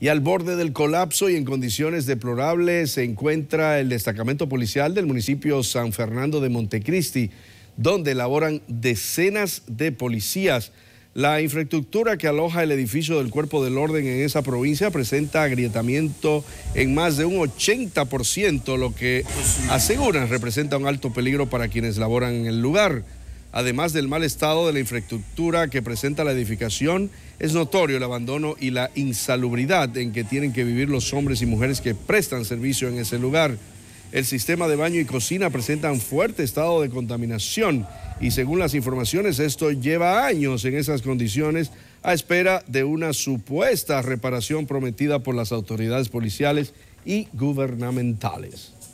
y al borde del colapso y en condiciones deplorables se encuentra el destacamento policial del municipio San Fernando de Montecristi, donde laboran decenas de policías. La infraestructura que aloja el edificio del cuerpo del orden en esa provincia presenta agrietamiento en más de un 80%, lo que aseguran representa un alto peligro para quienes laboran en el lugar. Además del mal estado de la infraestructura que presenta la edificación, es notorio el abandono y la insalubridad en que tienen que vivir los hombres y mujeres que prestan servicio en ese lugar. El sistema de baño y cocina presenta un fuerte estado de contaminación y según las informaciones esto lleva años en esas condiciones a espera de una supuesta reparación prometida por las autoridades policiales y gubernamentales.